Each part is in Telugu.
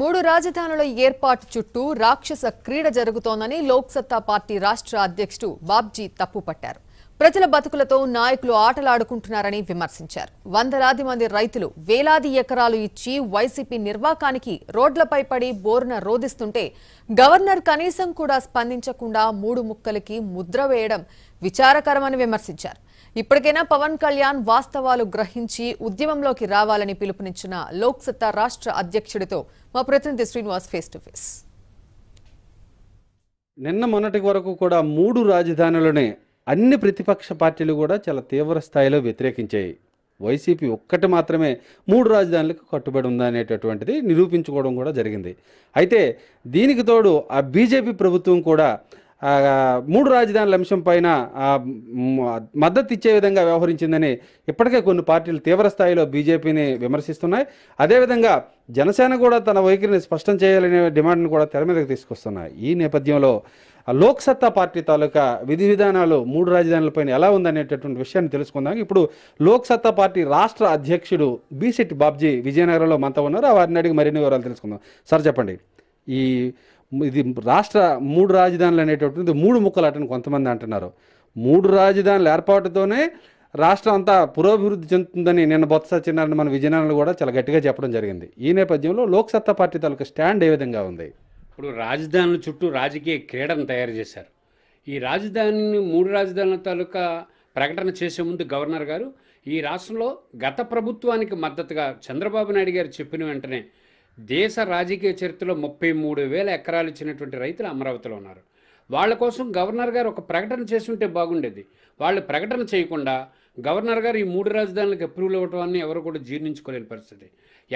మూడు రాజధానుల ఏర్పాటు చుట్టూ రాక్షస క్రీడ జరుగుతోందని లోక్సత్తా పార్టీ రాష్ట్ర అధ్యక్షుడు బాబ్జీ తప్పుపట్టారు ప్రజల బతుకులతో నాయకులు ఆటలాడుకుంటున్నారని విమర్శించారు వందలాది మంది రైతులు వేలాది ఎకరాలు ఇచ్చి వైసీపీ నిర్వాకానికి రోడ్లపై పడి బోరున రోధిస్తుంటే గవర్నర్ కనీసం కూడా స్పందించకుండా మూడు ముక్కలకి ముద్ర వేయడం విచారకరమని విమర్శించారు ఇప్పటికైనా పవన్ కళ్యాణ్ వాస్తవాలు గ్రహించి ఉద్యమంలోకి రావాలని పిలుపునిచ్చిన లోక్సత్తా రాష్ట్ర అధ్యక్షుడితో మా ప్రతినిధి శ్రీనివాస్ ఫేస్ టు ఫేస్ నిన్న మొన్నటి వరకు కూడా మూడు రాజధానులనే అన్ని ప్రతిపక్ష పార్టీలు కూడా చాలా తీవ్ర స్థాయిలో వ్యతిరేకించాయి వైసీపీ ఒక్కటి మాత్రమే మూడు రాజధానులకు కట్టుబడి ఉందనేటటువంటిది అనేటటువంటిది నిరూపించుకోవడం కూడా జరిగింది అయితే దీనికి తోడు ఆ బీజేపీ ప్రభుత్వం కూడా మూడు రాజధానుల అంశం పైన మద్దతు ఇచ్చే విధంగా వ్యవహరించిందని ఇప్పటికే కొన్ని పార్టీలు తీవ్ర స్థాయిలో బీజేపీని విమర్శిస్తున్నాయి అదేవిధంగా జనసేన కూడా తన వైఖరిని స్పష్టం చేయాలనే డిమాండ్ను కూడా తెర మీదకి తీసుకొస్తున్నాయి ఈ నేపథ్యంలో లోక్సత్తా పార్టీ తాలూకా విధి విధానాలు మూడు రాజధానులపైన ఎలా ఉందనేటటువంటి విషయాన్ని తెలుసుకుందాం ఇప్పుడు లోక్సత్తా పార్టీ రాష్ట్ర అధ్యక్షుడు బీసెట్ బాబ్జీ విజయనగరంలో మనతో ఉన్నారు వారిని అడిగి మరిన్ని వివరాలు తెలుసుకుందాం సార్ చెప్పండి ఈ ఇది రాష్ట్ర మూడు రాజధానులు అనేటటువంటిది మూడు ముక్కలు అటని కొంతమంది అంటున్నారు మూడు రాజధానులు ఏర్పాటుతోనే రాష్ట్రం అంతా పురోభివృద్ధి చెందుతుందని నిన్న బొత్స సత్యనారాయణ మన విజయనగరంలో కూడా చాలా గట్టిగా చెప్పడం జరిగింది ఈ నేపథ్యంలో లోక్సత్తా పార్టీ తాలూకా స్టాండ్ ఏ విధంగా ఉంది ఇప్పుడు రాజధానుల చుట్టూ రాజకీయ క్రీడను తయారు చేశారు ఈ రాజధానిని మూడు రాజధానుల తాలూకా ప్రకటన చేసే ముందు గవర్నర్ గారు ఈ రాష్ట్రంలో గత ప్రభుత్వానికి మద్దతుగా చంద్రబాబు నాయుడు గారు చెప్పిన వెంటనే దేశ రాజకీయ చరిత్రలో ముప్పై మూడు వేల ఎకరాలు ఇచ్చినటువంటి రైతులు అమరావతిలో ఉన్నారు వాళ్ళ కోసం గవర్నర్ గారు ఒక ప్రకటన చేస్తుంటే బాగుండేది వాళ్ళు ప్రకటన చేయకుండా గవర్నర్ గారు ఈ మూడు రాజధానులకు అప్రూవల్ ఇవ్వటం ఎవరు కూడా జీర్ణించుకోలేని పరిస్థితి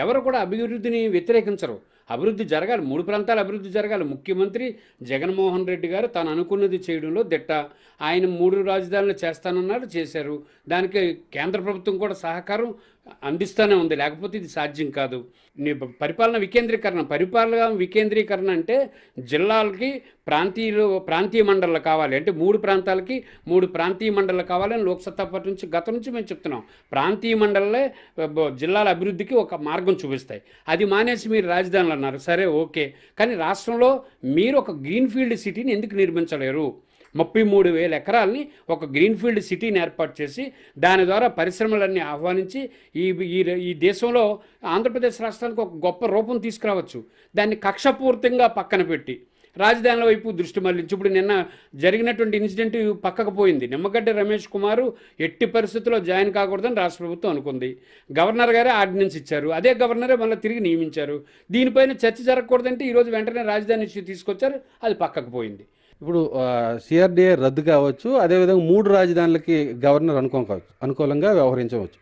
ఎవరు కూడా అభివృద్ధిని వ్యతిరేకించరు అభివృద్ధి జరగాలి మూడు ప్రాంతాలు అభివృద్ధి జరగాలి ముఖ్యమంత్రి జగన్మోహన్ రెడ్డి గారు తాను అనుకున్నది చేయడంలో దిట్ట ఆయన మూడు రాజధానులు చేస్తానన్నారు చేశారు దానికి కేంద్ర ప్రభుత్వం కూడా సహకారం అందిస్తూనే ఉంది లేకపోతే ఇది సాధ్యం కాదు పరిపాలన వికేంద్రీకరణ పరిపాలన వికేంద్రీకరణ అంటే జిల్లాలకి ప్రాంతీయులు ప్రాంతీయ మండళ్ళు కావాలి అంటే మూడు ప్రాంతాలకి మూడు ప్రాంతీయ మండళ్ళు కావాలని లోక్సత్తా పార్టీ నుంచి గత నుంచి మేము చెప్తున్నాం ప్రాంతీయ మండలే జిల్లాల అభివృద్ధికి ఒక మార్గం చూపిస్తాయి అది మానేసి మీరు రాజధానులు అన్నారు సరే ఓకే కానీ రాష్ట్రంలో మీరు ఒక గ్రీన్ఫీల్డ్ సిటీని ఎందుకు నిర్మించలేరు ముప్పై మూడు వేల ఎకరాలని ఒక గ్రీన్ఫీల్డ్ సిటీని ఏర్పాటు చేసి దాని ద్వారా పరిశ్రమలన్నీ ఆహ్వానించి ఈ ఈ దేశంలో ఆంధ్రప్రదేశ్ రాష్ట్రానికి ఒక గొప్ప రూపం తీసుకురావచ్చు దాన్ని కక్షపూర్తంగా పక్కన పెట్టి రాజధానుల వైపు దృష్టి మళ్ళించి ఇప్పుడు నిన్న జరిగినటువంటి ఇన్సిడెంట్ పక్కకు పోయింది నిమ్మగడ్డ రమేష్ కుమారు ఎట్టి పరిస్థితుల్లో జాయిన్ కాకూడదని రాష్ట్ర ప్రభుత్వం అనుకుంది గవర్నర్ గారే ఆర్డినెన్స్ ఇచ్చారు అదే గవర్నరే మళ్ళీ తిరిగి నియమించారు దీనిపైన చర్చ జరగకూడదంటే ఈరోజు వెంటనే రాజధాని ఇష్యూ తీసుకొచ్చారు అది పక్కకు పోయింది ఇప్పుడు సిఆర్డీఏ రద్దు కావచ్చు అదేవిధంగా మూడు రాజధానులకి గవర్నర్ అనుకో అనుకూలంగా వ్యవహరించవచ్చు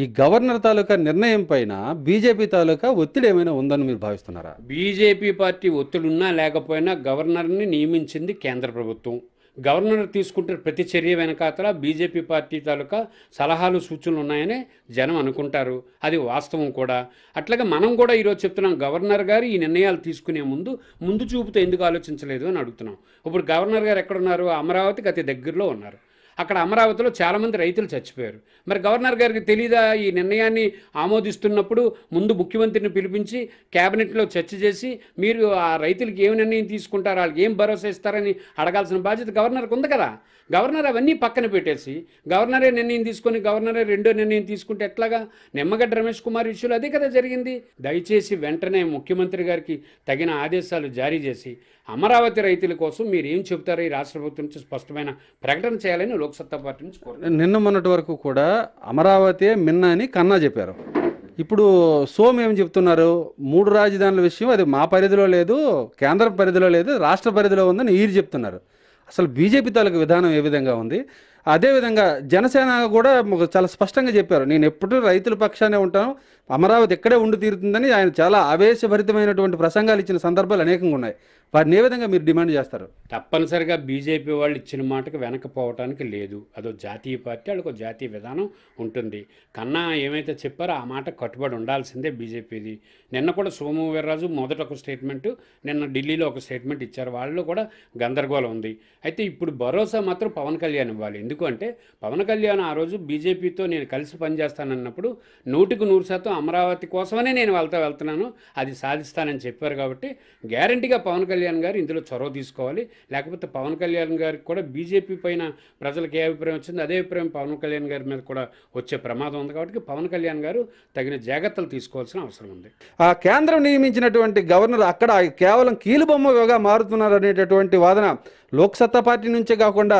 ఈ గవర్నర్ తాలూకా నిర్ణయం పైన బీజేపీ తాలూకా ఒత్తిడి ఏమైనా ఉందని మీరు భావిస్తున్నారా బీజేపీ పార్టీ ఒత్తిడి ఉన్నా లేకపోయినా గవర్నర్ని నియమించింది కేంద్ర ప్రభుత్వం గవర్నర్ తీసుకుంటున్న ప్రతి చర్య వెనకాతల బీజేపీ పార్టీ తాలూకా సలహాలు సూచనలు ఉన్నాయని జనం అనుకుంటారు అది వాస్తవం కూడా అట్లాగే మనం కూడా ఈరోజు చెప్తున్నాం గవర్నర్ గారు ఈ నిర్ణయాలు తీసుకునే ముందు ముందు చూపుతో ఎందుకు ఆలోచించలేదు అని అడుగుతున్నాం ఇప్పుడు గవర్నర్ గారు ఎక్కడున్నారు అమరావతికి అతి దగ్గరలో ఉన్నారు అక్కడ అమరావతిలో చాలామంది రైతులు చచ్చిపోయారు మరి గవర్నర్ గారికి తెలీదా ఈ నిర్ణయాన్ని ఆమోదిస్తున్నప్పుడు ముందు ముఖ్యమంత్రిని పిలిపించి క్యాబినెట్లో చర్చ చేసి మీరు ఆ రైతులకి ఏం నిర్ణయం తీసుకుంటారు వాళ్ళకి ఏం భరోసా ఇస్తారని అడగాల్సిన బాధ్యత గవర్నర్కి ఉంది కదా గవర్నర్ అవన్నీ పక్కన పెట్టేసి గవర్నరే నిర్ణయం తీసుకొని గవర్నరే రెండో నిర్ణయం తీసుకుంటే ఎట్లాగా నిమ్మగడ్డ రమేష్ కుమార్ ఇష్యూలు అదే కదా జరిగింది దయచేసి వెంటనే ముఖ్యమంత్రి గారికి తగిన ఆదేశాలు జారీ చేసి అమరావతి రైతుల కోసం మీరు ఏం చెబుతారో ఈ రాష్ట్ర ప్రభుత్వం నుంచి స్పష్టమైన ప్రకటన చేయాలని లోక్సత్తా పార్టీ నుంచి నిన్న మొన్నటి వరకు కూడా అమరావతి మిన్న అని కన్నా చెప్పారు ఇప్పుడు సోమ్ ఏం చెప్తున్నారు మూడు రాజధానుల విషయం అది మా పరిధిలో లేదు కేంద్ర పరిధిలో లేదు రాష్ట్ర పరిధిలో ఉందని ఈరు చెప్తున్నారు అసలు బీజేపీ తాలూకు విధానం ఏ విధంగా ఉంది అదేవిధంగా జనసేన కూడా చాలా స్పష్టంగా చెప్పారు నేను ఎప్పుడూ రైతుల పక్షానే ఉంటాను అమరావతి ఎక్కడే ఉండి తీరుతుందని ఆయన చాలా ఆవేశభరితమైనటువంటి ప్రసంగాలు ఇచ్చిన సందర్భాలు అనేకంగా ఉన్నాయి వారిని ఏ విధంగా మీరు డిమాండ్ చేస్తారు తప్పనిసరిగా బీజేపీ వాళ్ళు ఇచ్చిన మాటకు వెనకపోవటానికి లేదు అదో జాతీయ పార్టీ వాళ్ళకు జాతీయ విధానం ఉంటుంది కన్నా ఏమైతే చెప్పారో ఆ మాట కట్టుబడి ఉండాల్సిందే బీజేపీది నిన్న కూడా సోము వీర్రాజు మొదట ఒక స్టేట్మెంట్ నిన్న ఢిల్లీలో ఒక స్టేట్మెంట్ ఇచ్చారు వాళ్ళలో కూడా గందరగోళం ఉంది అయితే ఇప్పుడు భరోసా మాత్రం పవన్ కళ్యాణ్ ఇవ్వాలి ఎందుకంటే పవన్ కళ్యాణ్ ఆ రోజు బీజేపీతో నేను కలిసి పనిచేస్తానన్నప్పుడు నూటికి నూరు శాతం అమరావతి కోసమనే నేను వెళ్తా వెళ్తున్నాను అది సాధిస్తానని చెప్పారు కాబట్టి గ్యారంటీగా పవన్ కళ్యాణ్ గారు ఇందులో చొరవ తీసుకోవాలి లేకపోతే పవన్ కళ్యాణ్ గారికి కూడా బీజేపీ పైన ప్రజలకు ఏ అభిప్రాయం వచ్చిందో అదే అభిప్రాయం పవన్ కళ్యాణ్ గారి మీద కూడా వచ్చే ప్రమాదం ఉంది కాబట్టి పవన్ కళ్యాణ్ గారు తగిన జాగ్రత్తలు తీసుకోవాల్సిన అవసరం ఉంది ఆ కేంద్రం నియమించినటువంటి గవర్నర్ అక్కడ కేవలం కీలుబొమ్మగా మారుతున్నారు అనేటటువంటి వాదన లోక్సత్తా పార్టీ నుంచే కాకుండా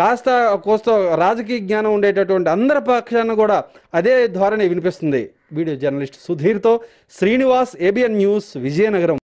కాస్త కోస్త రాజకీయ జ్ఞానం ఉండేటటువంటి అందరి పక్షాన కూడా అదే ధోరణి వినిపిస్తుంది వీడియో జర్నలిస్ట్ సుధీర్తో శ్రీనివాస్ ఏబిఎన్ న్యూస్ విజయనగరం